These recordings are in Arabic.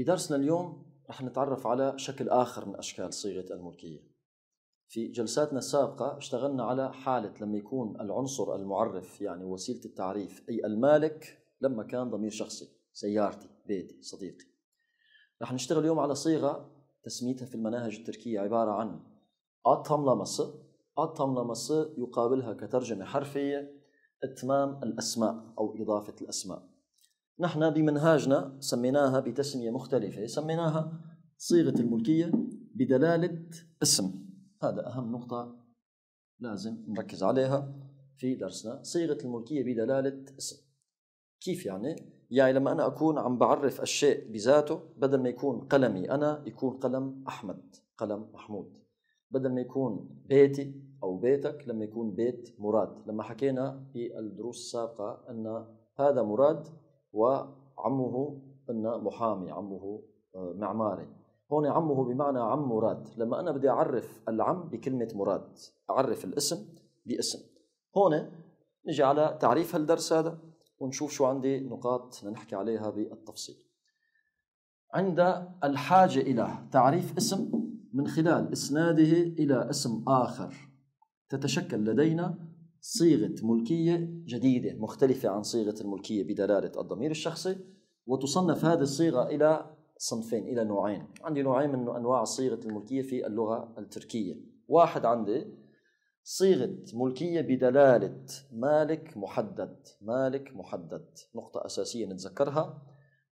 بدرسنا اليوم رح نتعرف على شكل آخر من أشكال صيغة الملكية في جلساتنا السابقة اشتغلنا على حالة لما يكون العنصر المعرف يعني وسيلة التعريف أي المالك لما كان ضمير شخصي سيارتي بيتي صديقي رح نشتغل اليوم على صيغة تسميتها في المناهج التركية عبارة عن atamlaması atamlaması يقابلها كترجمة حرفية إتمام الأسماء أو إضافة الأسماء نحن بمنهاجنا سميناها بتسمية مختلفة سميناها صيغة الملكية بدلالة اسم هذا أهم نقطة لازم نركز عليها في درسنا صيغة الملكية بدلالة اسم كيف يعني؟ يعني لما أنا أكون عم بعرف الشيء بذاته بدل ما يكون قلمي أنا يكون قلم أحمد قلم محمود بدل ما يكون بيتي أو بيتك لما يكون بيت مراد لما حكينا في الدروس السابقة أن هذا مراد وعمه أن محامي عمه آه، معماري هون عمه بمعنى عم مراد لما أنا بدي أعرف العم بكلمة مراد أعرف الاسم باسم هون نجي على تعريف هالدرس هذا ونشوف شو عندي نقاط نحكي عليها بالتفصيل عند الحاجة إلى تعريف اسم من خلال إسناده إلى اسم آخر تتشكل لدينا صيغة ملكية جديدة مختلفة عن صيغة الملكية بدلالة الضمير الشخصي وتصنف هذه الصيغة إلى صنفين إلى نوعين عندي نوعين من أنواع صيغة الملكية في اللغة التركية واحد عندي صيغة ملكية بدلالة مالك محدد مالك محدد نقطة أساسية نتذكرها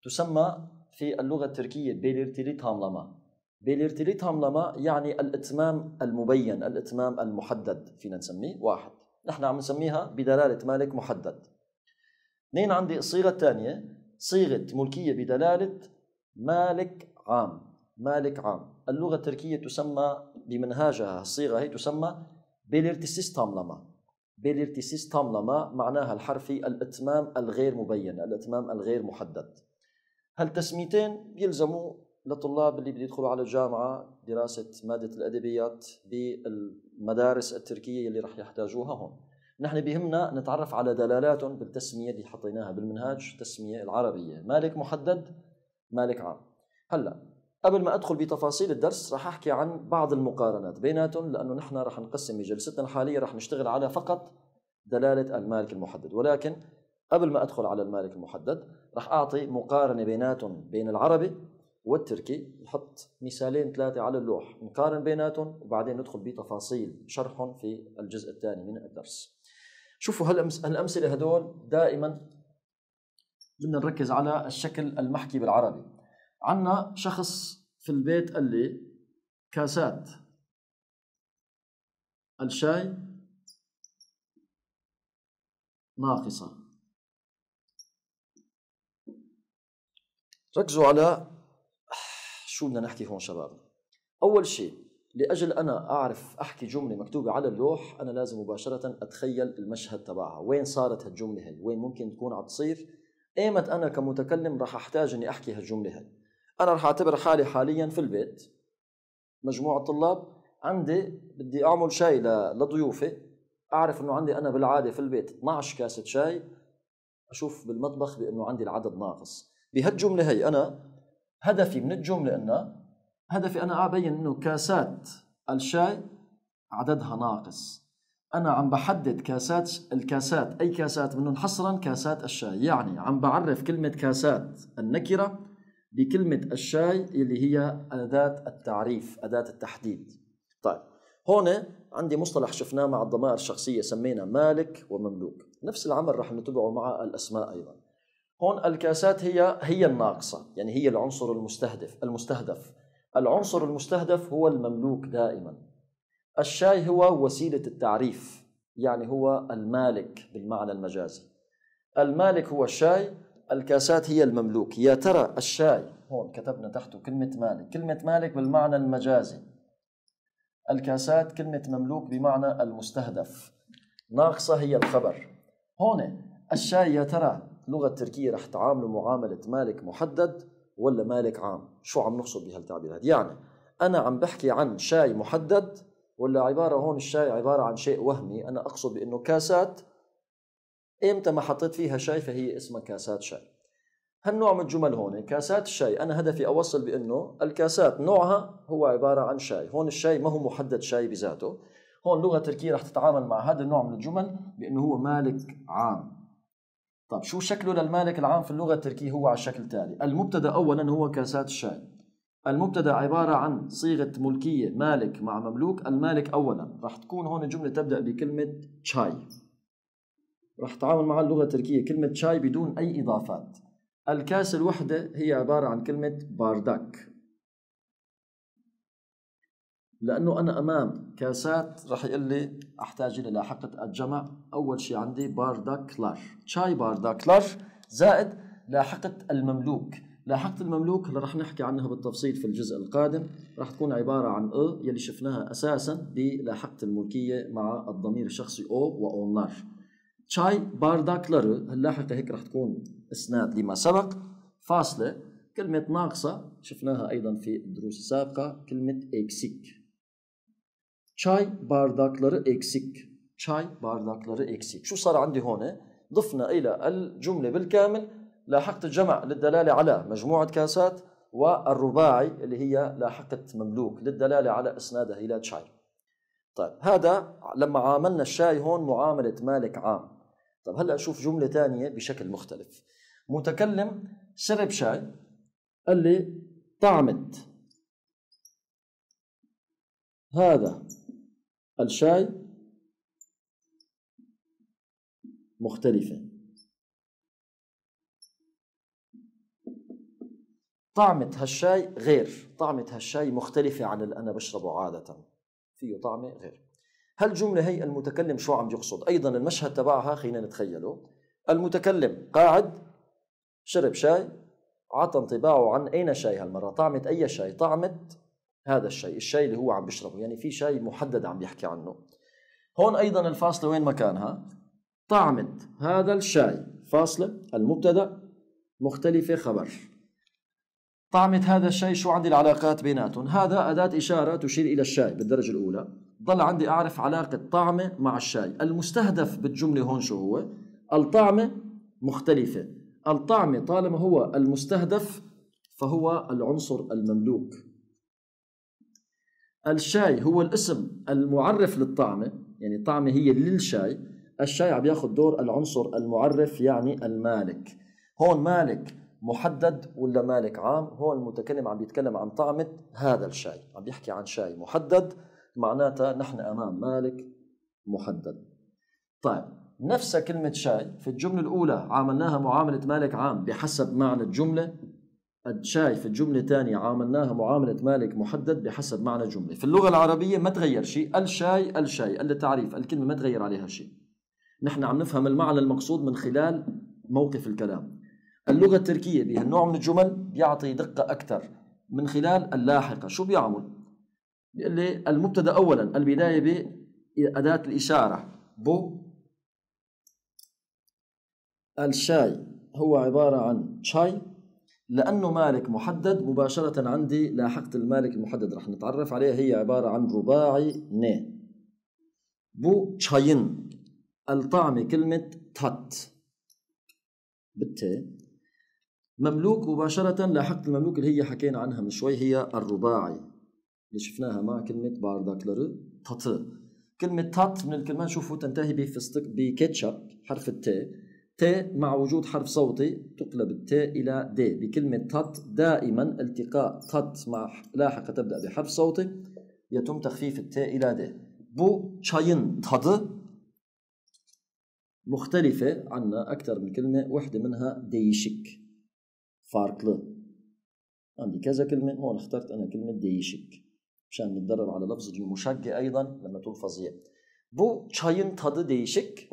تسمى في اللغة التركية belirtili tamlama belirtili tamlama يعني الإتمام المبين الإتمام المحدد فينا نسميه واحد نحن عم نسميها بدلالة مالك محدد اثنين عندي الصيغة الثانية صيغة ملكية بدلالة مالك عام مالك عام اللغة التركية تسمى بمنهاجها الصيغة هي تسمى belirtisiz تاملما belirtisiz تاملما معناها الحرفي الاتمام الغير مبين الاتمام الغير محدد هالتسميتين يلزموا للطلاب اللي بده يدخلوا على الجامعة دراسة مادة الأدبيات بال المدارس التركيه اللي راح يحتاجوها هون نحن بيهمنا نتعرف على دلالاتهم بالتسميه اللي حطيناها بالمنهاج التسميه العربيه مالك محدد مالك عام هلا قبل ما ادخل بتفاصيل الدرس راح احكي عن بعض المقارنات بيناتهم لانه نحن راح نقسم جلستنا الحاليه راح نشتغل على فقط دلاله المالك المحدد ولكن قبل ما ادخل على المالك المحدد راح اعطي مقارنه بيناتهم بين العربي والتركي نحط مثالين ثلاثة على اللوح نقارن بيناتهم وبعدين ندخل بتفاصيل شرحهم في الجزء الثاني من الدرس شوفوا هالأمثلة هدول دائما بدنا نركز على الشكل المحكي بالعربي عنا شخص في البيت قال لي كاسات الشاي ناقصة ركزوا على شو بدنا نحكي هون شباب اول شيء لاجل انا اعرف احكي جمله مكتوبه على اللوح انا لازم مباشره اتخيل المشهد تبعها وين صارت هالجمله هي وين ممكن تكون عم تصير ايمت انا كمتكلم راح احتاج اني احكي هالجمله هي انا راح اعتبر حالي حاليا في البيت مجموعه طلاب عندي بدي اعمل شاي لضيوفي اعرف انه عندي انا بالعاده في البيت 12 كاسه شاي اشوف بالمطبخ بانه عندي العدد ناقص بهالجمله هي انا هدفي من الجملة أنه هدفي أنا أبين أنه كاسات الشاي عددها ناقص أنا عم بحدد كاسات الكاسات أي كاسات منهم حصرا كاسات الشاي يعني عم بعرف كلمة كاسات النكرة بكلمة الشاي اللي هي أداة التعريف أداة التحديد طيب هون عندي مصطلح شفناه مع الضمائر الشخصية سمينا مالك ومملوك نفس العمل رح نتبعه مع الأسماء أيضا هون الكاسات هي هي الناقصة يعني هي العنصر المستهدف المستهدف العنصر المستهدف هو المملوك دائما الشاي هو وسيلة التعريف يعني هو المالك بالمعنى المجازي المالك هو الشاي الكاسات هي المملوك يا ترى الشاي هون كتبنا تحته كلمة مالك كلمة مالك بالمعنى المجازي الكاسات كلمة مملوك بمعنى المستهدف ناقصة هي الخبر هون الشاي يا ترى اللغه التركيه رح تعامله معامله مالك محدد ولا مالك عام شو عم نقصد بهالتعبير هذا يعني انا عم بحكي عن شاي محدد ولا عباره هون الشاي عباره عن شيء وهمي انا اقصد بانه كاسات امتى ما حطيت فيها شاي فهي اسمها كاسات شاي هالنوع من الجمل هون كاسات الشاي انا هدفي اوصل بانه الكاسات نوعها هو عباره عن شاي هون الشاي ما هو محدد شاي بذاته هون لغه تركيه رح تتعامل مع هذا النوع من الجمل بانه هو مالك عام طب شو شكله للمالك العام في اللغة التركية هو على الشكل التالي المبتدا أولا هو كاسات الشاي المبتدا عبارة عن صيغة ملكية مالك مع مملوك المالك أولا راح تكون هون الجملة تبدأ بكلمة شاي راح تعامل مع اللغة التركية كلمة شاي بدون أي إضافات الكاس الوحدة هي عبارة عن كلمة باردك لانه انا امام كاسات راح يقول لي احتاج الى لاحقه الجمع اول شيء عندي بارداكلار شاي بارداكلار زائد لاحقه المملوك لاحقة المملوك اللي راح نحكي عنها بالتفصيل في الجزء القادم راح تكون عبارة عن او يلي شفناها أساسا بلاحقة الملكية مع الضمير الشخصي أو وأونلار تشاي بارداكلار اللاحقه هيك راح تكون إسناد لما سبق فاصلة كلمة ناقصة شفناها أيضا في الدروس السابقة كلمة إكسيك çay bardakları eksik çay bardakları eksik شو صار عندي هون ضفنا إلى الجملة بالكامل لاحقت الجمع للدلالة على مجموعة كاسات والرباعي اللي هي لاحقة مملوك للدلالة على إسنادها إلى شاي طيب هذا لما عاملنا الشاي هون معاملة مالك عام طيب هلأ شوف جملة ثانية بشكل مختلف متكلم شرب شاي قال لي طعمت هذا الشاي مختلفة طعمة هالشاي غير طعمة هالشاي مختلفة عن اللي أنا بشربه عادة فيه طعمة غير هالجملة هي المتكلم شو عم يقصد أيضا المشهد تبعها خلينا نتخيله المتكلم قاعد شرب شاي عطى انطباعه عن أين شاي هالمرة طعمة أي شاي طعمة هذا الشيء الشيء اللي هو عم بيشربه يعني في شيء محدد عم بيحكي عنه هون أيضا الفاصلة وين مكانها طعمة هذا الشاي فاصلة المبتدأ مختلفة خبر طعمة هذا الشاي شو عندي العلاقات بيناتهم هذا أداة إشارة تشير إلى الشاي بالدرجة الأولى ضل عندي أعرف علاقة طعمة مع الشاي المستهدف بالجملة هون شو هو الطعمة مختلفة الطعمة طالما هو المستهدف فهو العنصر المملوك الشاي هو الاسم المعرف للطعمة يعني الطعمة هي للشاي الشاي عم ياخذ دور العنصر المعرف يعني المالك هون مالك محدد ولا مالك عام هون المتكلم عم بيتكلم عن طعمة هذا الشاي عم بيحكي عن شاي محدد معناتها نحن أمام مالك محدد طيب نفس كلمة شاي في الجملة الأولى عاملناها معاملة مالك عام بحسب معنى الجملة الشاي في الجملة الثانية عاملناها معاملة مالك محدد بحسب معنى الجملة في اللغة العربية ما تغير شيء الشاي الشاي التعريف الكلمة ما تغير عليها شيء نحن عم نفهم المعنى المقصود من خلال موقف الكلام اللغة التركية بهالنوع من الجمل بيعطي دقة أكثر من خلال اللاحقة شو بيعمل؟ بيقول لي المبتدأ أولا البداية بأداة الإشارة بو الشاي هو عبارة عن شاي لأنه مالك محدد مباشرة عندي لاحقة المالك المحدد رح نتعرف عليها هي عبارة عن رباعي ن بو تشاين الطعمة كلمة تات بالتاء مملوك مباشرة لاحقة المملوك اللي هي حكينا عنها من شوي هي الرباعي اللي شفناها مع كلمة بارداكلر تات كلمة تات من الكلمة نشوفه تنتهي بفستق بكيتشاب حرف التاء ت مع وجود حرف صوتي تقلب التاء إلى د بكلمة تط دائما التقاء تط مع لاحقة تبدأ بحرف صوتي يتم تخفيف التاء إلى د بو تشاين tadı مختلفه عنا اكثر من كلمه واحده منها ديشك farklı عندي كذا كلمة هون اخترت أنا كلمة ديشك مشان نتدرب على لفظ المشجع أيضا لما تلفظ بو تشاين tadı ديشك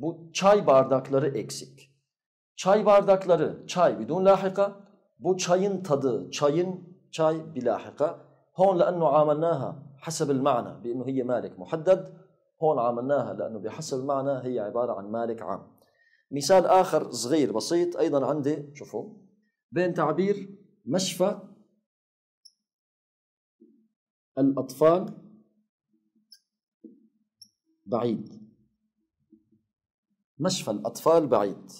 Bu çay bardakları eksik. Çay bardakları çay bidun lahika. Bu çayın tadı çayın çay bilahika. هون لأنه عاملناها حسب المعنى بأنه هي مالك محدد هون عاملناها لأنه بحسب المعنى هي عبارة عن مالك عام مثال آخر صغير بسيط أيضا عندي شوفوا بين تعبير مشفى الأطفال بعيد مشفى الأطفال بعيد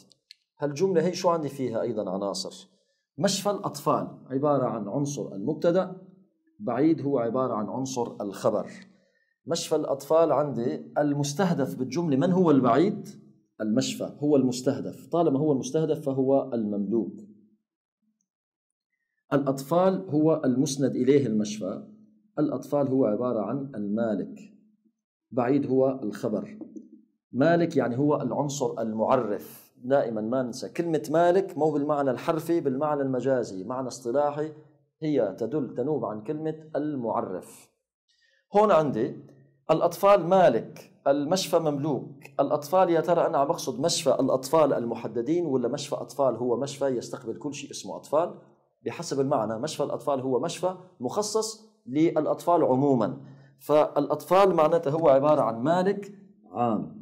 هالجملة هي شو عندي فيها أيضا عناصر مشفى الأطفال عبارة عن عنصر المبتدأ بعيد هو عبارة عن عنصر الخبر مشفى الأطفال عندي المستهدف بالجملة من هو البعيد؟ المشفى هو المستهدف طالما هو المستهدف فهو المملوك الأطفال هو المسند إليه المشفى الأطفال هو عبارة عن المالك بعيد هو الخبر مالك يعني هو العنصر المعرف دائما ما ننسى كلمة مالك مو بالمعنى الحرفي بالمعنى المجازي معنى اصطلاحي هي تدل تنوب عن كلمة المعرف هون عندي الأطفال مالك المشفى مملوك الأطفال يا ترى أنا عم أقصد مشفى الأطفال المحددين ولا مشفى أطفال هو مشفى يستقبل كل شيء اسمه أطفال بحسب المعنى مشفى الأطفال هو مشفى مخصص للأطفال عموما فالأطفال معناته هو عبارة عن مالك عام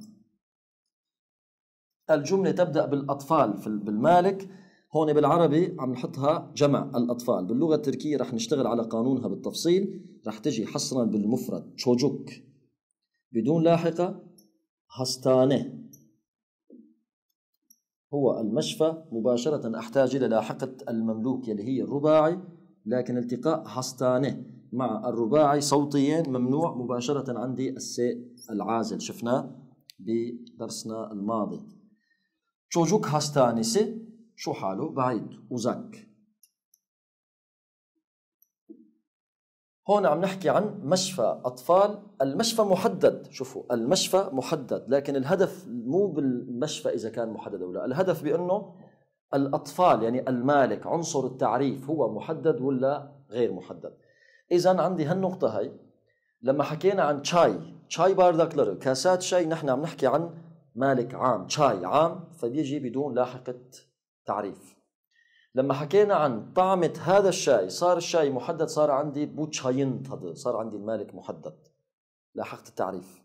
الجملة تبدأ بالأطفال بالمالك هون بالعربي عم نحطها جمع الأطفال باللغة التركية رح نشتغل على قانونها بالتفصيل رح تجي حصرا بالمفرد تشوجوك بدون لاحقة هستانه هو المشفى مباشرة أحتاج إلى لاحقة المملوك اللي هي الرباعي لكن التقاء هستانه مع الرباعي صوتيين ممنوع مباشرة عندي السيء العازل شفناه بدرسنا الماضي Çocuk hastanesi şu halu بعيد uzak. هنا عم نحكي عن مشفى أطفال المشفى محدد شوفوا المشفى محدد لكن الهدف مو بالمشفى إذا كان محدد أو لا الهدف بأنه الأطفال يعني المالك عنصر التعريف هو محدد ولا غير محدد إذا عندي هالنقطة هاي لما حكينا عن شاي شاي باردكلر كاسات شاي نحن عم نحكي عن مالك عام شاي عام فبيجي بدون لاحقة تعريف لما حكينا عن طعمة هذا الشاي صار الشاي محدد صار عندي بوتشاينت هذا صار عندي المالك محدد لاحقة التعريف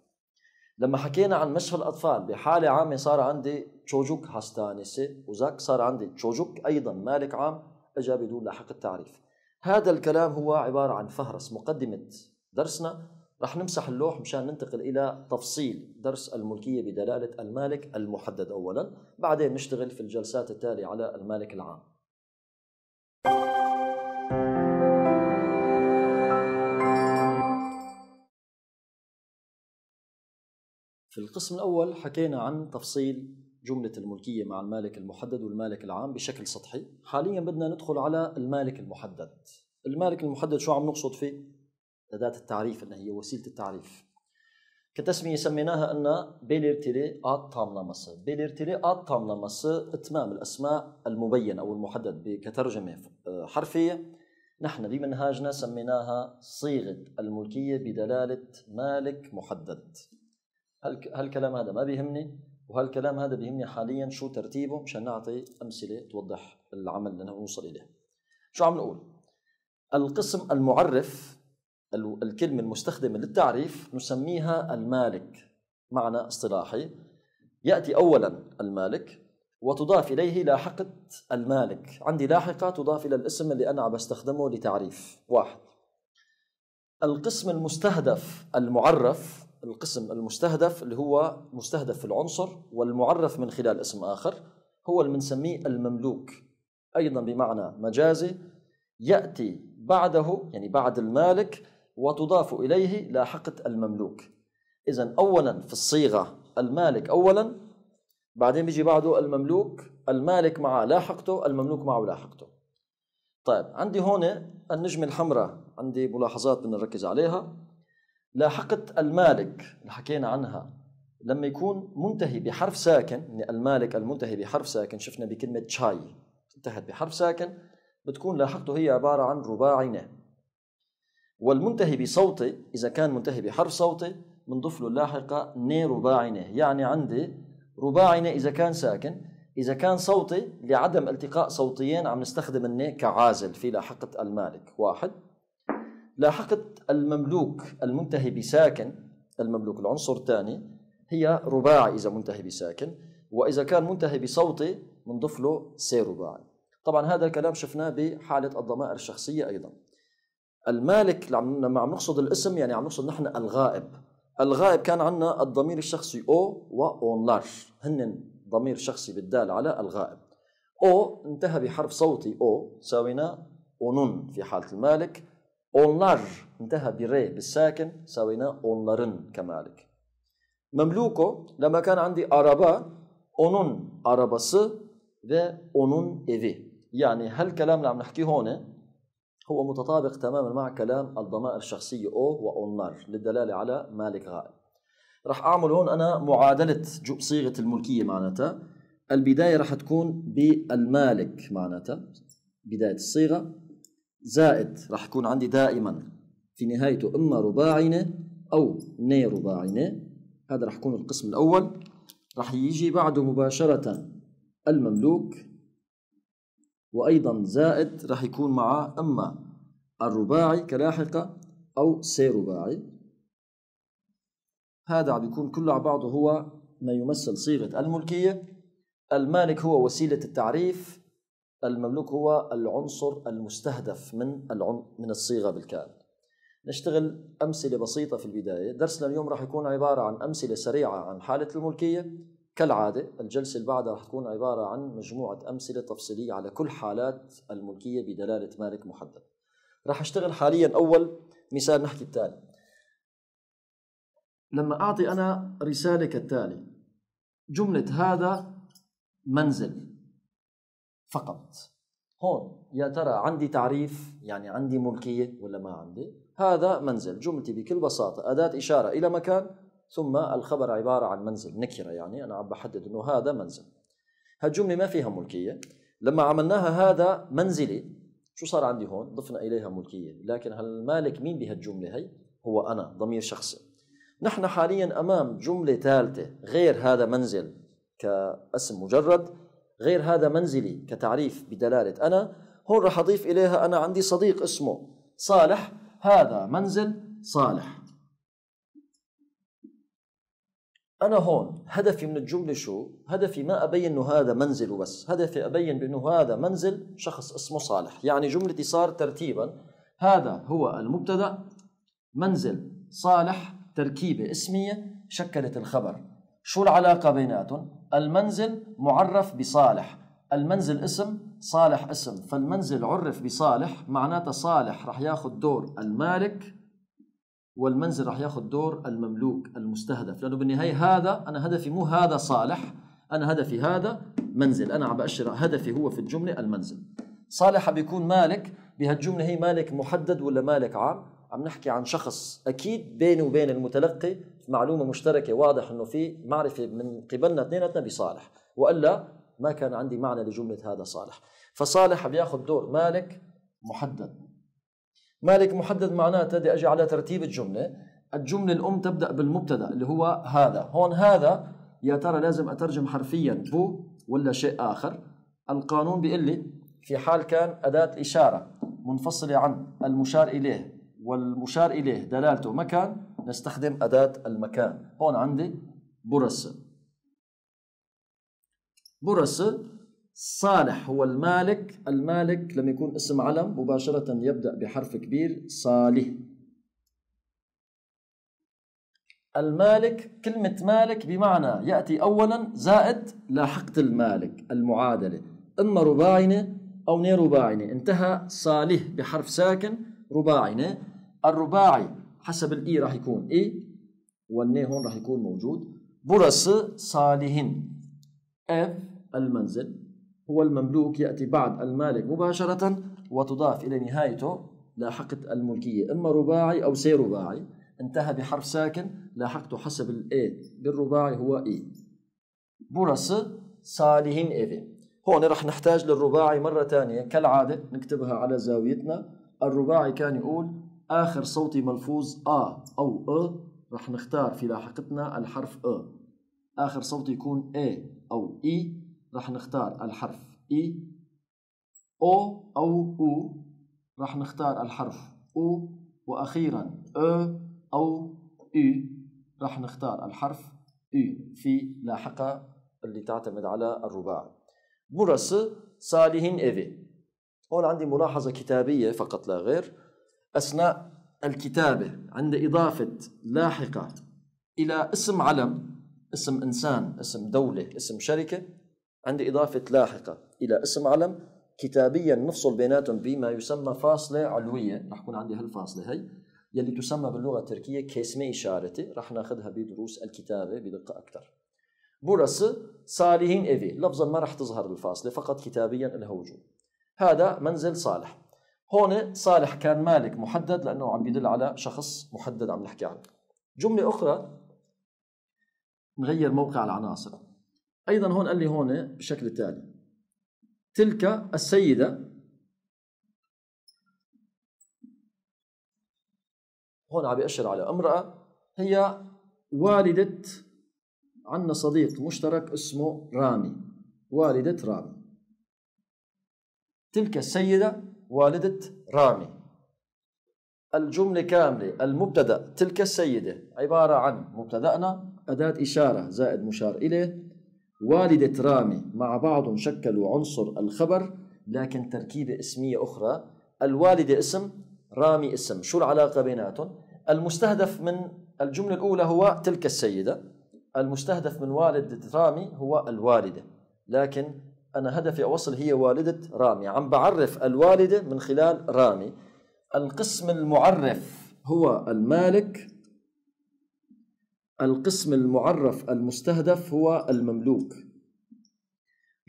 لما حكينا عن مشفى الأطفال بحالة عامة صار عندي تشوجوك هاستانيسي وزاك صار عندي تشوجوك أيضا مالك عام أجا بدون لاحقة تعريف هذا الكلام هو عبارة عن فهرس مقدمة درسنا رح نمسح اللوح مشان ننتقل إلى تفصيل درس الملكية بدلالة المالك المحدد أولا بعدين نشتغل في الجلسات التالية على المالك العام في القسم الأول حكينا عن تفصيل جملة الملكية مع المالك المحدد والمالك العام بشكل سطحي حاليا بدنا ندخل على المالك المحدد المالك المحدد شو عم نقصد فيه؟ ذات التعريف أنها هي وسيلة التعريف كتسمية سميناها أن belirtili تاملاماسي بيليرتيلي ad تاملاماسي إتمام الأسماء المبين أو المحدد كترجمة آه، حرفية نحن بمنهاجنا سميناها صيغة الملكية بدلالة مالك محدد هالكلام هذا ما بيهمني وهالكلام هذا بيهمني حاليا شو ترتيبه مشان نعطي أمثلة توضح العمل اللي نوصل إليه شو عم نقول القسم المعرف الكلمة المستخدمة للتعريف نسميها المالك معنى اصطلاحي يأتي أولا المالك وتضاف إليه لاحقة المالك عندي لاحقة تضاف إلى الاسم اللي أنا عم بستخدمه لتعريف واحد القسم المستهدف المعرف القسم المستهدف اللي هو مستهدف في العنصر والمعرف من خلال اسم آخر هو اللي بنسميه المملوك أيضا بمعنى مجازي يأتي بعده يعني بعد المالك وتضاف إليه لاحقة المملوك إذا أولا في الصيغة المالك أولا بعدين بيجي بعده المملوك المالك مع لاحقته المملوك معه لاحقته طيب عندي هون النجمة الحمراء عندي ملاحظات بدنا نركز عليها لاحقة المالك اللي حكينا عنها لما يكون منتهي بحرف ساكن يعني المالك المنتهي بحرف ساكن شفنا بكلمة شاي انتهت بحرف ساكن بتكون لاحقته هي عبارة عن رباعي نه والمنتهي بصوتي إذا كان منتهي بحرف صوتي بنضيف له اللاحقة ني رباعنة يعني عندي رباعنة إذا كان ساكن إذا كان صوتي لعدم التقاء صوتيين عم نستخدم الني كعازل في لاحقة المالك واحد لاحقة المملوك المنتهي بساكن المملوك العنصر الثاني هي رباعي إذا منتهي بساكن وإذا كان منتهي بصوتي بنضيف له سي رباعي طبعا هذا الكلام شفناه بحالة الضمائر الشخصية أيضا المالك لما عم نقصد الاسم يعني عم نقصد نحن الغائب الغائب كان عندنا الضمير الشخصي او واون لارج هن ضمير شخصي بالدال على الغائب او انتهى بحرف صوتي او ساوينا اونون في حاله المالك اون لارج انتهى بري بالساكن ساوينا اون لارن كمالك مملوكه لما كان عندي araba اونون arabası و اونون ايفي يعني هالكلام اللي عم نحكيه هون هو متطابق تماما مع كلام الضمائر الشخصية أو وأونار للدلالة على مالك غائب راح أعمل هون أنا معادلة صيغة الملكية معناتها البداية راح تكون بالمالك معناتها بداية الصيغة زائد راح يكون عندي دائما في نهايته إما رباعينة أو ني رباعينة هذا راح يكون القسم الأول راح يجي بعده مباشرة المملوك وأيضا زائد راح يكون معاه إما الرباعي كلاحقة أو سي رباعي هذا عم بيكون كله على بعضه هو ما يمثل صيغة الملكية المالك هو وسيلة التعريف المملوك هو العنصر المستهدف من من الصيغة بالكامل نشتغل أمثلة بسيطة في البداية درسنا اليوم راح يكون عبارة عن أمثلة سريعة عن حالة الملكية كالعادة الجلسة اللي بعدها رح تكون عبارة عن مجموعة أمثلة تفصيلية على كل حالات الملكية بدلالة مالك محدد رح أشتغل حاليا أول مثال نحكي التالي لما أعطي أنا رسالة كالتالي جملة هذا منزل فقط هون يا ترى عندي تعريف يعني عندي ملكية ولا ما عندي هذا منزل جملتي بكل بساطة أداة إشارة إلى مكان ثم الخبر عبارة عن منزل نكرة يعني أنا عم بحدد أنه هذا منزل هالجملة ما فيها ملكية لما عملناها هذا منزلي شو صار عندي هون ضفنا إليها ملكية لكن هالمالك مين بهالجملة هي هو أنا ضمير شخصي نحن حاليا أمام جملة ثالثة غير هذا منزل كاسم مجرد غير هذا منزلي كتعريف بدلالة أنا هون رح أضيف إليها أنا عندي صديق اسمه صالح هذا منزل صالح انا هون هدفي من الجمله شو هدفي ما ابين انه هذا منزل وبس هدفي ابين بانه هذا منزل شخص اسمه صالح يعني جملتي صار ترتيبا هذا هو المبتدا منزل صالح تركيبه اسميه شكلت الخبر شو العلاقه بيناتهم المنزل معرف بصالح المنزل اسم صالح اسم فالمنزل عرف بصالح معناته صالح رح ياخذ دور المالك والمنزل راح ياخذ دور المملوك المستهدف لانه بالنهايه هذا انا هدفي مو هذا صالح انا هدفي هذا منزل انا عم باشر هدفي هو في الجمله المنزل صالح بيكون مالك بهالجمله هي مالك محدد ولا مالك عام عم نحكي عن شخص اكيد بينه وبين المتلقي معلومه مشتركه واضح انه في معرفه من قبلنا اثنيناتنا بصالح والا ما كان عندي معنى لجمله هذا صالح فصالح بياخذ دور مالك محدد مالك محدد معناته بدي اجي على ترتيب الجمله الجمله الام تبدا بالمبتدا اللي هو هذا هون هذا يا ترى لازم اترجم حرفيا بو ولا شيء اخر القانون بيقول لي في حال كان اداه اشاره منفصله عن المشار اليه والمشار اليه دلالته مكان نستخدم اداه المكان هون عندي برس برس صالح هو المالك المالك لما يكون اسم علم مباشرة يبدأ بحرف كبير صالح المالك كلمة مالك بمعنى يأتي أولا زائد لاحقة المالك المعادلة إما رباعنة أو رباعنة انتهى صالح بحرف ساكن رباعنة الرباعي حسب الإي e راح يكون إي والني هون راح يكون موجود برس صالحين اف المنزل هو المملوك يأتي بعد المالك مباشرة وتضاف إلى نهايته لاحقة الملكية إما رباعي أو سي رباعي انتهى بحرف ساكن لاحقته حسب الاي بالرباعي هو اي e. برası صالحين evi. هون رح نحتاج للرباعي مرة ثانية كالعادة نكتبها على زاويتنا الرباعي كان يقول آخر صوتي ملفوظ آ أو أ e. رح نختار في لاحقتنا الحرف أ e. آخر صوتي يكون أ أو إي راح نختار الحرف اي e. او او او راح نختار الحرف او واخيرا او او يو راح نختار الحرف اي e. في لاحقة اللي تعتمد على الرباع burası صالحين ايفي هون عندي ملاحظة كتابية فقط لا غير أثناء الكتابة عند إضافة لاحقة إلى اسم علم اسم إنسان اسم دولة اسم شركة عندي إضافة لاحقة إلى اسم علم كتابيا نفصل بيناتهم بما يسمى فاصلة علوية رح يكون عندي هالفاصلة هي يلي تسمى باللغة التركية كسمة إشارة رح ناخذها بدروس الكتابة بدقة أكثر برس صالحين إيفي لفظا ما رح تظهر الفاصلة فقط كتابيا لها وجود هذا منزل صالح هون صالح كان مالك محدد لانه عم بيدل على شخص محدد عم نحكي عنه. جمله اخرى نغير موقع العناصر. ايضا هون قال لي هون بالشكل التالي تلك السيده هون عم بيأشر على امراه هي والده عندنا صديق مشترك اسمه رامي والده رامي تلك السيده والده رامي الجملة كاملة المبتدأ تلك السيدة عبارة عن مبتدأنا أداة إشارة زائد مشار إليه والدة رامي مع بعضهم شكلوا عنصر الخبر لكن تركيبة اسمية أخرى الوالدة اسم رامي اسم شو العلاقة بيناتهم؟ المستهدف من الجملة الأولى هو تلك السيدة المستهدف من والدة رامي هو الوالدة لكن أنا هدفي أوصل هي والدة رامي عم بعرف الوالدة من خلال رامي القسم المعرف هو المالك القسم المعرف المستهدف هو المملوك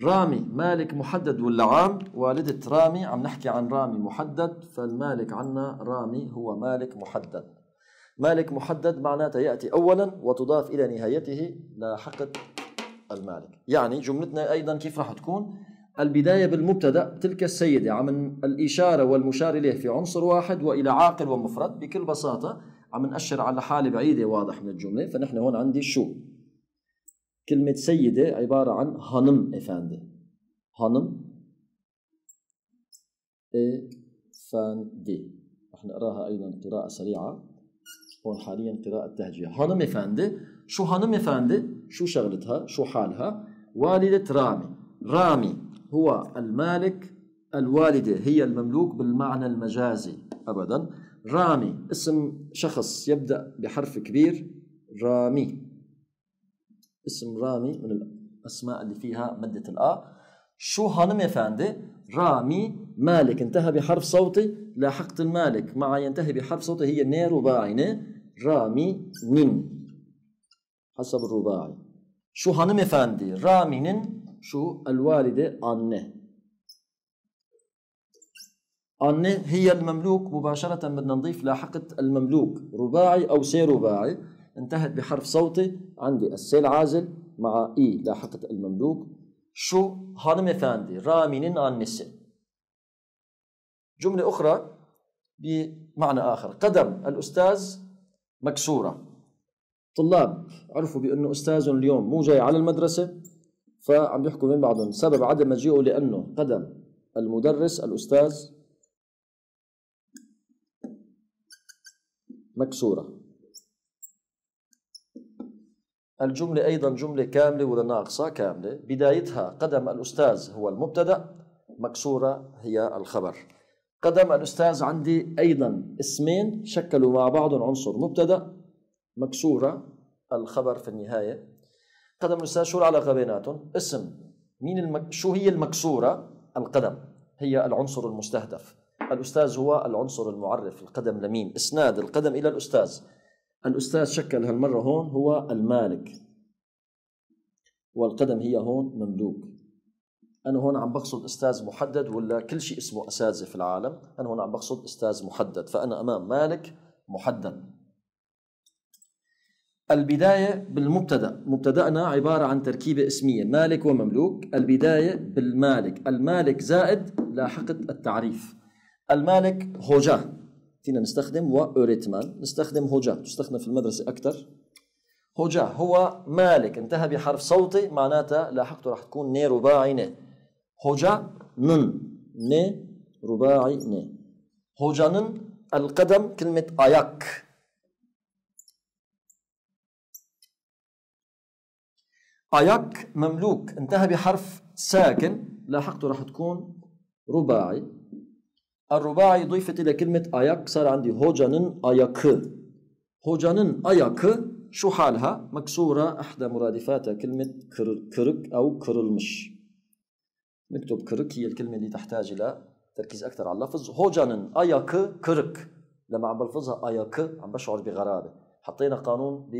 رامي مالك محدد ولا عام والدة رامي عم نحكي عن رامي محدد فالمالك عنا رامي هو مالك محدد مالك محدد معناته يأتي أولا وتضاف إلى نهايته لاحقة المالك يعني جملتنا أيضا كيف راح تكون البداية بالمبتدأ تلك السيدة عم الإشارة والمشار إليه في عنصر واحد وإلى عاقل ومفرد بكل بساطة عم نأشر على حالة بعيدة واضح من الجملة فنحن هون عندي شو كلمة سيدة عبارة عن هانم إفندي إيه هانم إفندي إيه رح نقراها أيضا قراءة سريعة هون حاليا قراءة تهجية هانم إفندي إيه شو هانم إفندي شو شغلتها شو حالها والدة رامي رامي هو المالك الوالدة هي المملوك بالمعنى المجازي أبدا رامي اسم شخص يبدأ بحرف كبير رامي اسم رامي من الأسماء اللي فيها مادة الآ شو افندي رامي مالك انتهى بحرف صوتي لاحقت المالك مع ينتهي بحرف صوتي هي نير رباعي رامي نين حسب الرباعي شو افندي رامي نين شو الوالدة أنه هي المملوك مباشرة بدنا نضيف لاحقة المملوك رباعي أو سي رباعي انتهت بحرف صوتي عندي السي العازل مع إي لاحقة المملوك شو hanımefendi رامينين نسي جملة أخرى بمعنى آخر قدم الأستاذ مكسورة طلاب عرفوا بأنه أستاذهم اليوم مو جاي على المدرسة فعم يحكوا من بعضهم سبب عدم مجيئه لأنه قدم المدرس الأستاذ مكسورة الجملة أيضا جملة كاملة ولا ناقصة كاملة بدايتها قدم الأستاذ هو المبتدأ مكسورة هي الخبر قدم الأستاذ عندي أيضا اسمين شكلوا مع بعض عنصر مبتدأ مكسورة الخبر في النهاية قدم الأستاذ شو العلاقة بيناتهم اسم مين المك... شو هي المكسورة القدم هي العنصر المستهدف الأستاذ هو العنصر المعرف القدم لمين إسناد القدم إلى الأستاذ الأستاذ شكل هالمرة هون هو المالك والقدم هي هون مملوك أنا هون عم بقصد أستاذ محدد ولا كل شيء اسمه أساتذة في العالم أنا هون عم بقصد أستاذ محدد فأنا أمام مالك محدد البداية بالمبتدأ مبتدأنا عبارة عن تركيبة اسمية مالك ومملوك البداية بالمالك المالك زائد لاحقة التعريف المالك هوجا تينا نستخدم وأوريتمان نستخدم هوجا تستخدم في المدرسة أكثر هوجا هو مالك انتهى بحرف صوتي معناتها لاحقته راح تكون ني رباعي ني هوجا نن ني رباعي ني هوجا نن القدم كلمة أياك أياك مملوك انتهى بحرف ساكن لاحقته راح تكون رباعي الرباعي ضيفت إلى كلمة أياك صار عندي هوجانن أياك هوجانن أياك شو حالها مكسورة أحدى مرادفاتها كلمة كرك أو كرلمش نكتب كرك هي الكلمة اللي تحتاج إلى تركيز أكثر على اللفظ هوجانن أياك كرك لما عم بلفظها أياك عم بشعر بغرابة حطينا قانون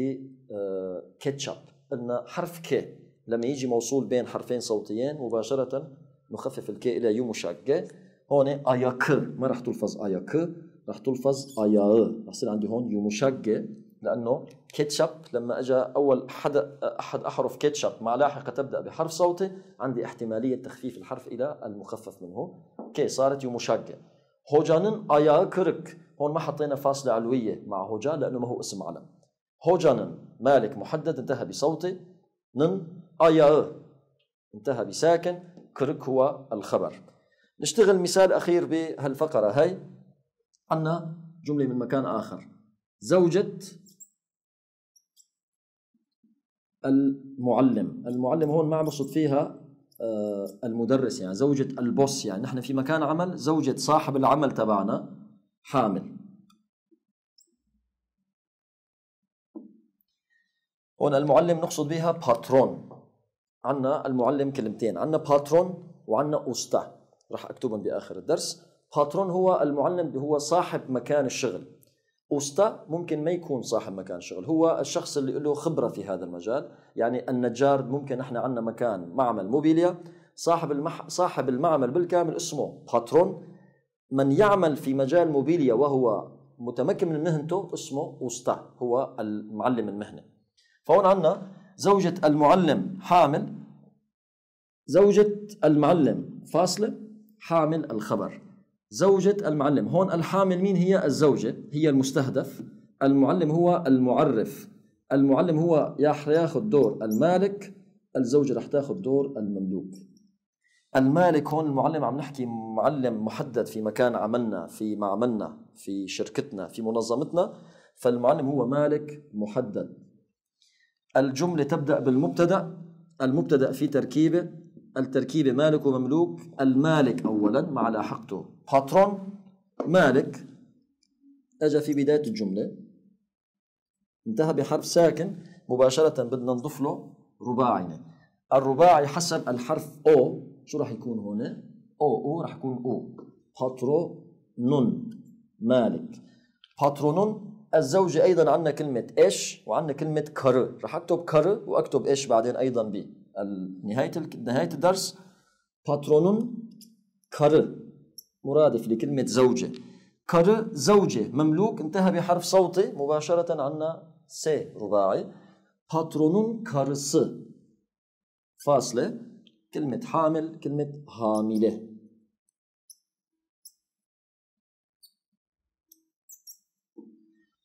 آه، كيتشاب أن حرف ك لما يجي موصول بين حرفين صوتيين مباشرة نخفف الكي إلى يو مشجع هون اياك ما راح تلفظ اياك راح تلفظ اياء راح يصير عندي هون يمشقة لانه كيتشاب لما اجى اول حد احد احرف كيتشاب مع لاحقه تبدا بحرف صوتي عندي احتماليه تخفيف الحرف الى المخفف منه كي صارت يمشقة هوجانن ايا كرك هون ما حطينا فاصله علويه مع هوجا لانه ما هو اسم علم هوجانن مالك محدد انتهى بصوتي نن ايا انتهى بساكن كرك هو الخبر نشتغل مثال أخير بهالفقرة هاي عنا جملة من مكان آخر زوجة المعلم المعلم هون ما عم بقصد فيها آه، المدرس يعني زوجة البوس يعني نحن في مكان عمل زوجة صاحب العمل تبعنا حامل هون المعلم نقصد بها باترون عنا المعلم كلمتين عنا باترون وعنا أستا راح اكتبهم باخر الدرس باترون هو المعلم هو صاحب مكان الشغل أوستا ممكن ما يكون صاحب مكان شغل هو الشخص اللي له خبرة في هذا المجال يعني النجار ممكن احنا عندنا مكان معمل موبيليا صاحب المح... صاحب المعمل بالكامل اسمه باترون من يعمل في مجال موبيليا وهو متمكن من مهنته اسمه أوستا هو المعلم المهنة فهون عندنا زوجة المعلم حامل زوجة المعلم فاصلة حامل الخبر زوجة المعلم هون الحامل مين هي الزوجة هي المستهدف المعلم هو المعرف المعلم هو ياخذ دور المالك الزوجة رح تاخذ دور المملوك المالك هون المعلم عم نحكي معلم محدد في مكان عملنا في معملنا في شركتنا في منظمتنا فالمعلم هو مالك محدد الجملة تبدأ بالمبتدأ المبتدأ في تركيبة التركيبة مالك ومملوك المالك أولا مع لاحقته باترون مالك أجا في بداية الجملة انتهى بحرف ساكن مباشرة بدنا نضيف له رباعنا الرباعي حسب الحرف أو شو راح يكون هنا أو أو راح يكون أو نون مالك باترونون الزوجة أيضا عندنا كلمة إيش وعندنا كلمة كر راح أكتب كر وأكتب إيش بعدين أيضا بي nihayet nihayet ders patronun karı murade met medzavce karı zavce memluk inteha harf savti مباشرة عنا س رباعي patronun karısı fasle kelimet hamil kelimet hamile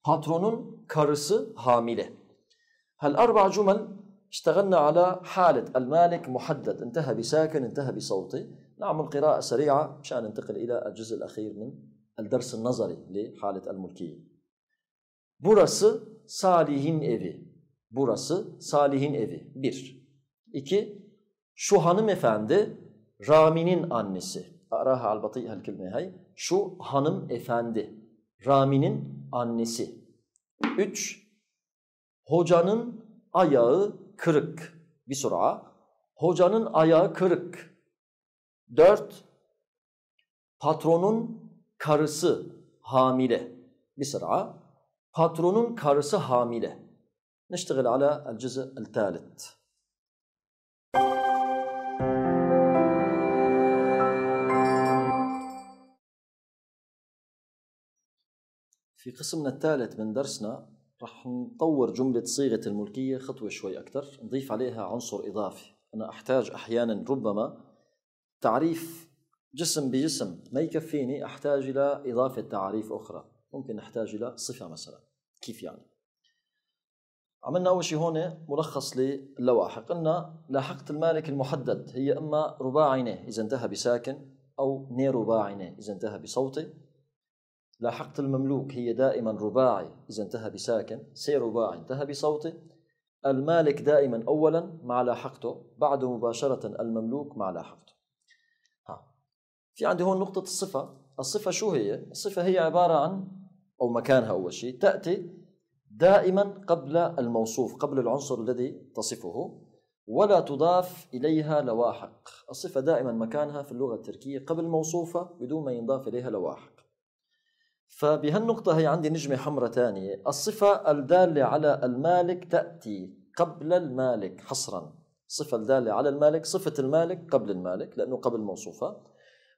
patronun karısı hamile. Hal arba cumel اشتغلنا على حالة المالك محدد انتهى بساكن انتهى بصوتي نعمل قراءة سريعة مشان ننتقل إلى الجزء الأخير من الدرس النظري لحالة الملكية Burası Salih'in evi. Burası Salih'in evi. Bir. İki. Şu hanımefendi Rami'nin annesi. Araha albatıyhel kelimehay. Şu hanımefendi Rami'nin annesi. Üç. Hocanın ayağı kırık. Bir sura. Hocanın ayağı kırık. Dört. Patronun karısı hamile. Bir sıra. Patronun karısı hamile. نشتغل على الجزء الثالث في قسمنا الثالث من درسنا رح نطور جملة صيغة الملكية خطوة شوي أكثر نضيف عليها عنصر إضافي أنا أحتاج أحيانا ربما تعريف جسم بجسم ما يكفيني أحتاج إلى إضافة تعاريف أخرى ممكن نحتاج إلى صفة مثلا كيف يعني عملنا أول شيء هون ملخص للواحق قلنا لاحقة المالك المحدد هي إما رباعنة إذا انتهى بساكن أو نيرباعي إذا انتهى بصوتي لاحقت المملوك هي دائما رباعي إذا انتهى بساكن سي رباعي انتهى بصوتي المالك دائما أولا مع لاحقته بعده مباشرة المملوك مع لاحقته ها. في عندي هون نقطة الصفة الصفة شو هي؟ الصفة هي عبارة عن أو مكانها أول شيء تأتي دائما قبل الموصوف قبل العنصر الذي تصفه ولا تضاف إليها لواحق الصفة دائما مكانها في اللغة التركية قبل موصوفة بدون ما ينضاف إليها لواحق فبهالنقطة هي عندي نجمة حمراء ثانية الصفة الدالة على المالك تأتي قبل المالك حصرا الصفة الدالة على المالك صفة المالك قبل المالك لأنه قبل موصوفة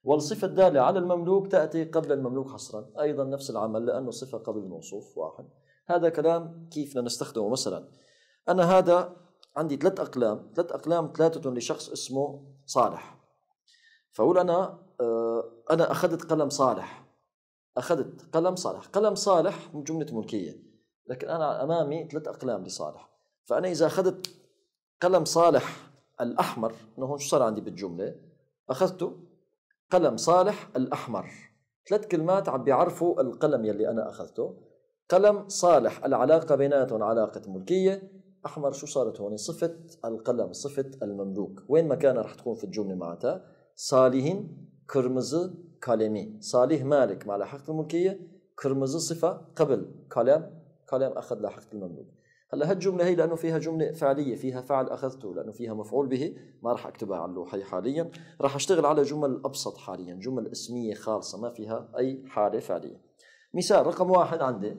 والصفة الدالة على المملوك تأتي قبل المملوك حصرا أيضا نفس العمل لأنه صفة قبل الموصوف واحد هذا كلام كيف نستخدمه مثلا أنا هذا عندي ثلاث أقلام ثلاث أقلام ثلاثة لشخص اسمه صالح فأقول أنا آه، أنا أخذت قلم صالح اخذت قلم صالح قلم صالح من جمله ملكيه لكن انا امامي ثلاث اقلام لصالح فانا اذا اخذت قلم صالح الاحمر انه هون شو صار عندي بالجمله اخذته قلم صالح الاحمر ثلاث كلمات عم بيعرفوا القلم يلي انا اخذته قلم صالح العلاقه بيناتهم علاقه ملكيه احمر شو صارت هون صفه القلم صفه المملوك وين مكانها رح تكون في الجمله معناتها صالحين كرمزي kalemi. Salih Malik مع hakkı الملكية Kırmızı sıfa قبل Kalem. Kalem akhad la hakkı هلا هالجمله هي لانه فيها جمله فعليه فيها فعل اخذته لانه فيها مفعول به ما راح اكتبها على اللوحه حاليا راح اشتغل على جمل ابسط حاليا جمل اسميه خالصه ما فيها اي حاله فعليه مثال رقم واحد عندي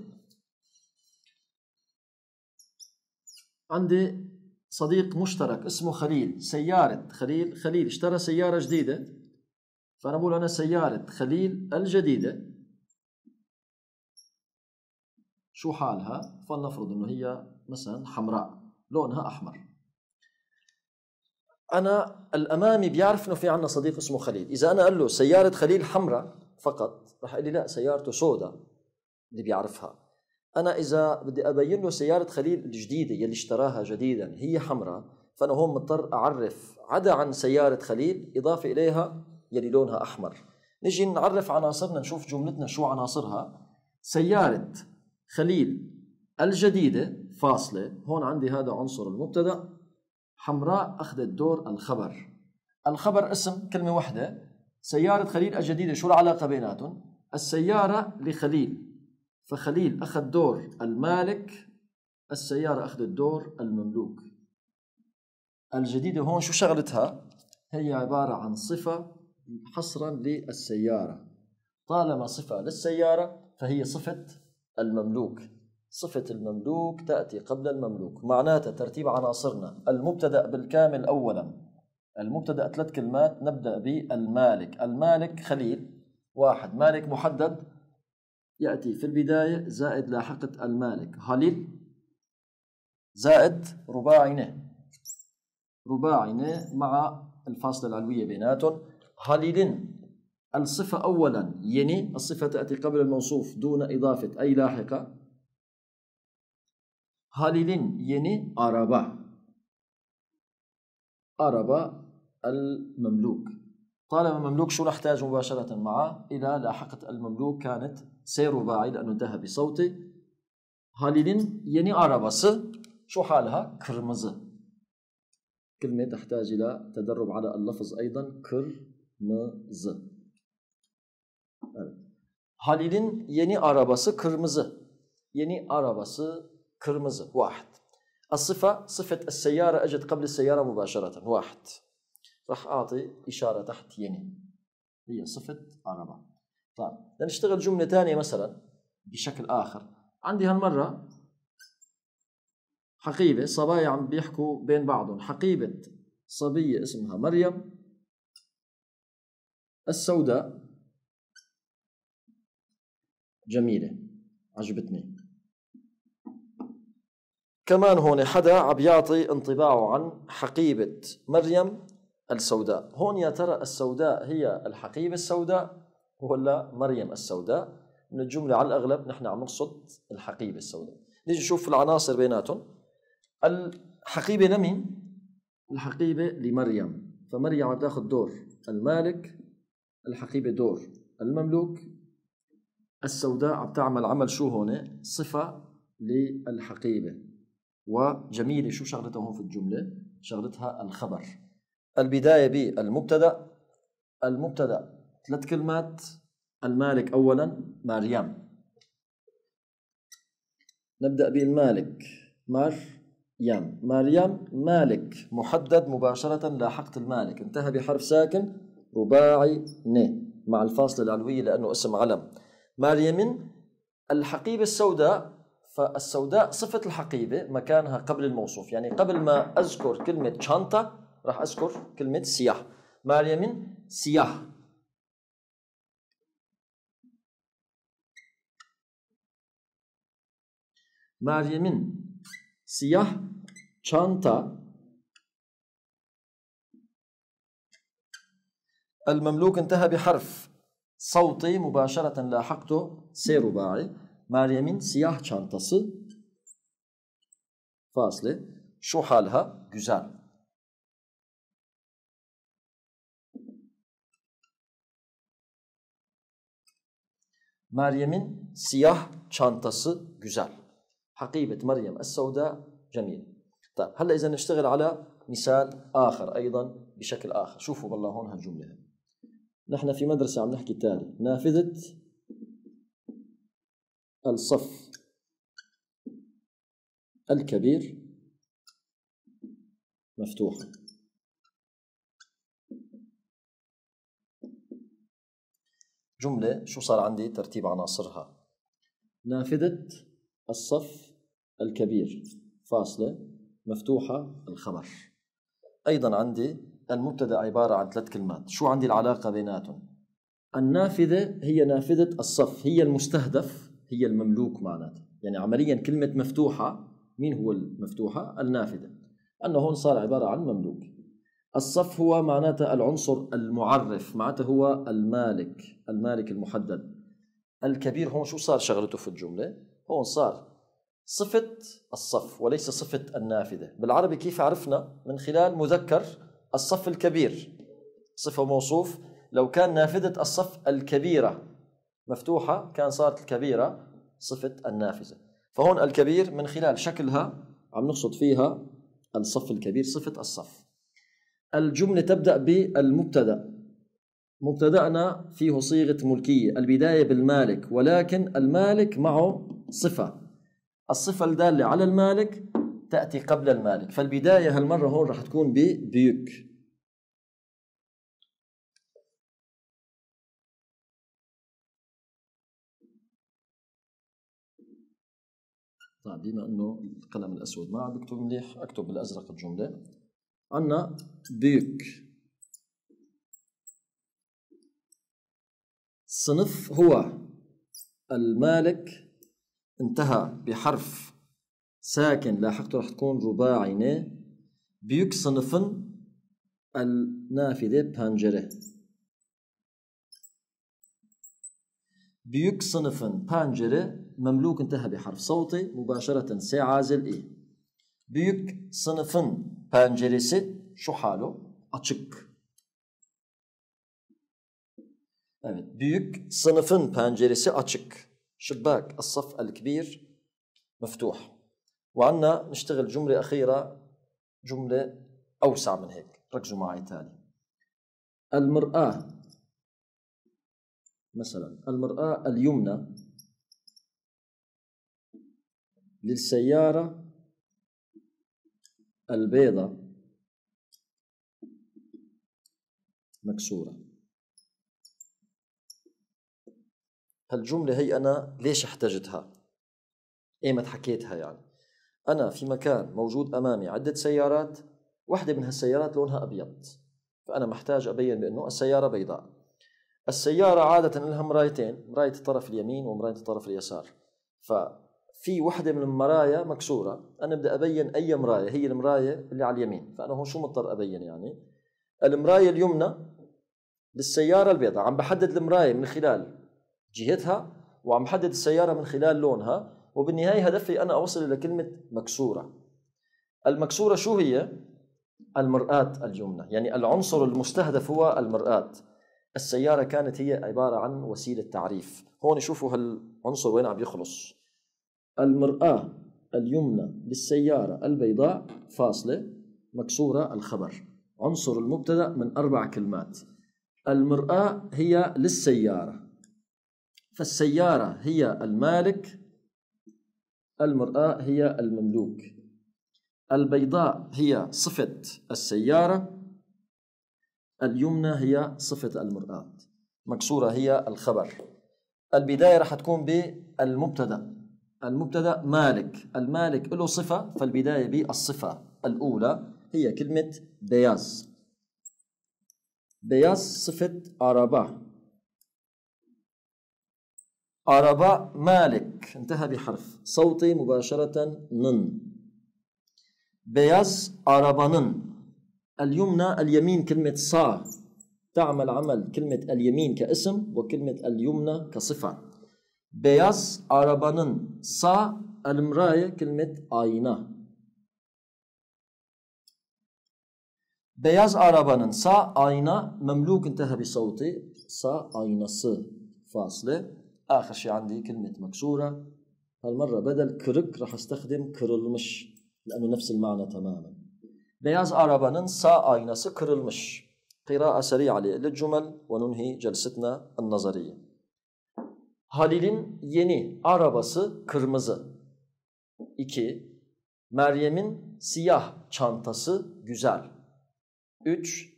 عندي صديق مشترك اسمه خليل سيارة خليل خليل اشترى سيارة جديدة فانا بقول انا سياره خليل الجديده شو حالها فلنفرض انه هي مثلا حمراء لونها احمر انا الامامي بيعرف انه في عندنا صديق اسمه خليل اذا انا قال له سياره خليل حمراء فقط راح يقول لي لا سيارته سوداء اللي بيعرفها انا اذا بدي ابين له سياره خليل الجديده يلي اشتراها جديدا هي حمراء فانا هون مضطر اعرف عدا عن سياره خليل اضافه اليها يلي لونها أحمر نجي نعرف عناصرنا نشوف جملتنا شو عناصرها سيارة خليل الجديدة فاصلة هون عندي هذا عنصر المبتدأ حمراء أخذت دور الخبر الخبر اسم كلمة واحدة سيارة خليل الجديدة شو العلاقة بيناتهم السيارة لخليل فخليل أخذ دور المالك السيارة أخذت دور المملوك الجديدة هون شو شغلتها هي عبارة عن صفة حصرا للسيارة طالما صفة للسيارة فهي صفة المملوك صفة المملوك تأتي قبل المملوك معناته ترتيب عناصرنا المبتدأ بالكامل أولا المبتدأ ثلاث كلمات نبدأ بالمالك المالك خليل واحد مالك محدد يأتي في البداية زائد لاحقة المالك خليل زائد رباعي نه رباعي نه مع الفاصلة العلوية بيناتهم halilin الصفة أولا yeni يعني الصفة تأتي قبل الموصوف دون إضافة أي لاحقة halilin yeni araba araba المملوك طالما مملوك شو نحتاج مباشرة معه إلى لاحقة المملوك كانت سير رباعي لأنه انتهى بصوتي هاليلين يني arabası شو حالها كرمزة كلمة تحتاج إلى تدرب على اللفظ أيضا كر kırmızı. Evet. Halil'in yeni arabası kırmızı. Yeni arabası kırmızı. Vahid. الصفة صفة السيارة أجد قبل السيارة مباشرة واحد راح أعطي إشارة تحت sıfet هي صفة Ben طيب بدنا نشتغل جملة ثانية مثلا بشكل آخر عندي هالمرة حقيبة صبايا عم بيحكوا بين بعضهم حقيبة صبية اسمها مريم السوداء جميلة عجبتني كمان هون حدا عم يعطي انطباعه عن حقيبة مريم السوداء هون يا ترى السوداء هي الحقيبة السوداء ولا مريم السوداء من الجملة على الأغلب نحن عم نقصد الحقيبة السوداء نيجي نشوف العناصر بيناتهم الحقيبة لمين؟ الحقيبة لمريم فمريم عم تاخذ دور المالك الحقيبة دور المملوك السوداء عم تعمل عمل شو هون صفة للحقيبة وجميلة شو شغلتها هون في الجملة شغلتها الخبر البداية بالمبتدأ المبتدأ ثلاث كلمات المالك أولا مريم نبدأ بالمالك يام مريم مالك محدد مباشرة لاحقت المالك انتهى بحرف ساكن رباعي ن مع الفاصلة العلوية لأنه اسم علم مع اليمين الحقيبة السوداء فالسوداء صفة الحقيبة مكانها قبل الموصوف يعني قبل ما أذكر كلمة شنطة راح أذكر كلمة سياح مع اليمين سياح مع اليمين سياح شنطة المملوك انتهى بحرف صوتي مباشرة لاحقته سي رباعي مريمين سياح شانتاسي فاصلة شو حالها؟ جزال مريمين سياح شانتاسي جزال حقيبة مريم السوداء جميل. طيب هلا إذا نشتغل على مثال آخر أيضا بشكل آخر. شوفوا بالله هون هالجملة هاي. نحن في مدرسة عم نحكي التالي نافذة الصف الكبير مفتوحة جملة شو صار عندي ترتيب عناصرها نافذة الصف الكبير فاصلة مفتوحة الخمر أيضا عندي المبتدا عباره عن ثلاث كلمات شو عندي العلاقه بيناتهم النافذه هي نافذه الصف هي المستهدف هي المملوك معناتها يعني عمليا كلمه مفتوحه مين هو المفتوحه النافذه انه هون صار عباره عن مملوك الصف هو معناته العنصر المعرف معناته هو المالك المالك المحدد الكبير هون شو صار شغلته في الجمله هون صار صفة الصف وليس صفة النافذة بالعربي كيف عرفنا من خلال مذكر الصف الكبير صفة موصوف لو كان نافذة الصف الكبيرة مفتوحة كان صارت الكبيرة صفة النافذة فهون الكبير من خلال شكلها عم نقصد فيها الصف الكبير صفة الصف الجملة تبدأ بالمبتدأ مبتدأنا فيه صيغة ملكية البداية بالمالك ولكن المالك معه صفة الصفة الدالة على المالك تأتي قبل المالك فالبداية هالمرة هون راح تكون بديوك طيب بما انه القلم الاسود ما عم بكتب مليح اكتب بالازرق الجمله عندنا ديك الصنف هو المالك انتهى بحرف ساكن لاحقته راح تكون رباعي ن بيك صنفن النافذة بانجرة بيك صنفن بانجرة مملوك انتهى بحرف صوتي مباشرة س عازل إيه بيك صنفن بانجرسي شو حاله أتشك Evet, büyük sınıfın penceresi açık. Şıbbak, الصف الكبير, مفتوح. وعندنا نشتغل جملة أخيرة جملة أوسع من هيك ركزوا معي تاني المرآة مثلا المرآة اليمنى للسيارة البيضة مكسورة هالجملة هي أنا ليش احتجتها؟ ايمت حكيتها يعني أنا في مكان موجود أمامي عدة سيارات واحدة من هالسيارات لونها أبيض فأنا محتاج أبين بأنه السيارة بيضاء السيارة عادة لها مرايتين مراية الطرف اليمين ومراية الطرف اليسار ففي وحدة من المرايا مكسورة أنا بدي أبين أي مراية هي المراية اللي على اليمين فأنا هون شو مضطر أبين يعني المراية اليمنى للسيارة البيضاء عم بحدد المراية من خلال جهتها وعم بحدد السيارة من خلال لونها وبالنهاية هدفي أنا أوصل إلى كلمة مكسورة المكسورة شو هي؟ المرآة اليمنى يعني العنصر المستهدف هو المرآة السيارة كانت هي عبارة عن وسيلة تعريف هون شوفوا هالعنصر وين عم يخلص المرآة اليمنى للسيارة البيضاء فاصلة مكسورة الخبر عنصر المبتدأ من أربع كلمات المرآة هي للسيارة فالسيارة هي المالك المرآة هي المملوك البيضاء هي صفة السيارة اليمنى هي صفة المرآة مكسورة هي الخبر البداية راح تكون بالمبتدأ المبتدأ مالك المالك له صفة فالبداية بالصفة الأولى هي كلمة بياز بياز صفة أرابا أربع مالك انتهى بحرف صوتي مباشرة نن بياز أربانن اليمنى اليمين كلمة صا تعمل عمل كلمة اليمين كاسم وكلمة اليمنى كصفة بياز أربانن صا المراية كلمة آينة أربا نن صا آينة مملوك انتهى بصوتي صا آينة ص فاصلة آخر شيء عندي كلمة مكسورة هالمرة بدل kırık راح استخدم kırılmış لأنه نفس المعنى تماما beyaz arabanın sağ aynası kırılmış قراءة سريعة للجمل وننهي جلستنا النظرية Halil'in yeni arabası kırmızı 2 Meryem'in siyah çantası güzel 3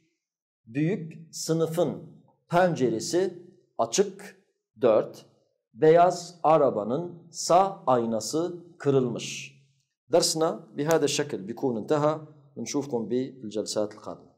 Büyük sınıfın penceresi açık 4 beyaz arabanın sağ aynası kırılmış. Dersna bihâde şekil bikûn intehâ. Nşufkum bil celsâtil kadın.